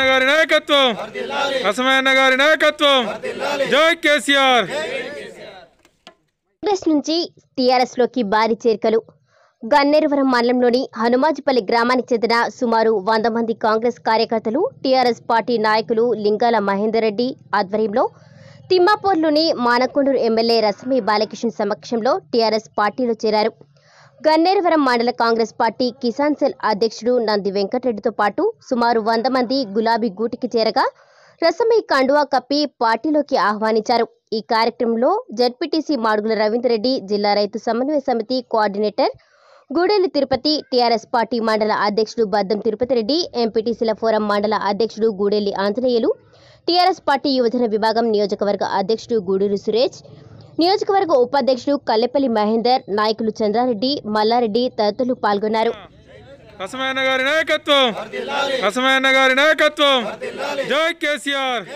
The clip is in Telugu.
నరసింహన్న గారి నాయకత్వం నరసింహన్న గారి నాయకత్వం జై కేసీఆర్ కాంగ్రెస్ నుంచి టీఆర్ఎస్ లోకి భారీ చేరికలు గన్నేరువరం మండలంలోని హనుమాజిపల్లి గ్రామానికి చెందిన సుమారు వంద మంది కాంగ్రెస్ కార్యకర్తలు టీఆర్ఎస్ పార్టీ నాయకులు లింగాల మహేందర్ రెడ్డి ఆధ్వర్యంలో తిమ్మాపూర్లోని మానకొండూరు ఎమ్మెల్యే రసమి బాలకృష్ణ సమక్షంలో టీఆర్ఎస్ పార్టీలో చేరారు గన్నేరవరం మండల కాంగ్రెస్ పార్టీ కిసాన్ సెల్ అధ్యక్షుడు నంది వెంకటరెడ్డితో పాటు సుమారు వంద మంది గులాబీ గూటికి చేరగా రసమై కండువా కప్పి పార్టీలోకి ఆహ్వానించారు ఈ కార్యక్రమంలో జడ్పీటీసీ మాడుగుల రవీంద్రరెడ్డి జిల్లా రైతు సమన్వయ సమితి coordinator Gudelli Tirupati TRS party మండల అధ్యక్షుడు బద్దం తిరుపతి రెడ్డి ఎంపీటీసీల ఫోరం మండల అధ్యక్షుడు గూడెల్లి ఆంజనేయులు టీఆర్ఎస్ పార్టీ యువజన విభాగం నియోజకవర్గ అధ్యక్షుడు గూడూరు సురేష్ నియోజకవర్గ ఉపాధ్యక్షుడు కల్లెపల్లి మహేందర్ నాయకులు చంద్రారెడ్డి మల్లారెడ్డి తదితరులు పాల్గొన్నారు రసమైన గారి నాయకత్వం రసమైన గారి నాయకత్వం జై కేసీఆర్